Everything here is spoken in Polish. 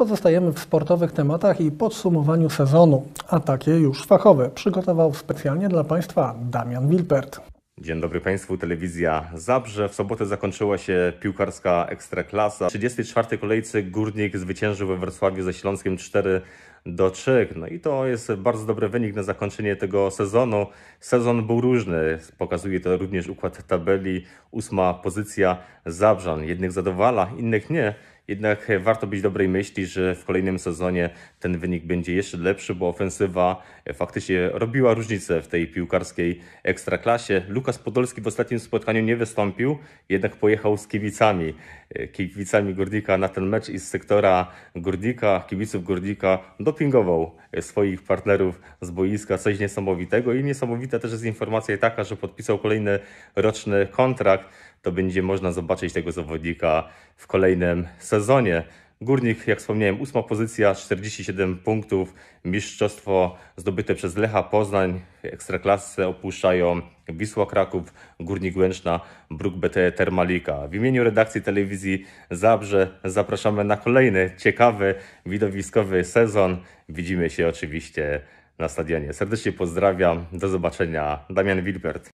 Pozostajemy w sportowych tematach i podsumowaniu sezonu, a takie już fachowe przygotował specjalnie dla Państwa Damian Wilpert. Dzień dobry Państwu, telewizja Zabrze. W sobotę zakończyła się piłkarska ekstraklasa. W 34. kolejce Górnik zwyciężył we Wrocławiu ze Śląskiem 4 do 3. No i to jest bardzo dobry wynik na zakończenie tego sezonu. Sezon był różny, pokazuje to również układ tabeli. Ósma pozycja Zabrzan, jednych zadowala, innych nie. Jednak warto być dobrej myśli, że w kolejnym sezonie ten wynik będzie jeszcze lepszy, bo ofensywa faktycznie robiła różnicę w tej piłkarskiej ekstraklasie. Lukas Podolski w ostatnim spotkaniu nie wystąpił, jednak pojechał z kibicami, kibicami Górnika na ten mecz i z sektora Górnika, kibiców Górnika dopingował swoich partnerów z boiska, coś niesamowitego i niesamowita też jest informacja taka, że podpisał kolejny roczny kontrakt to będzie można zobaczyć tego zawodnika w kolejnym sezonie. Górnik, jak wspomniałem, ósma pozycja, 47 punktów. Mistrzostwo zdobyte przez Lecha Poznań. Ekstraklasę opuszczają Wisła Kraków, Górnik Łęczna, Bruk BT Termalika. W imieniu redakcji telewizji Zabrze zapraszamy na kolejny ciekawy, widowiskowy sezon. Widzimy się oczywiście na stadionie. Serdecznie pozdrawiam. Do zobaczenia. Damian Wilbert.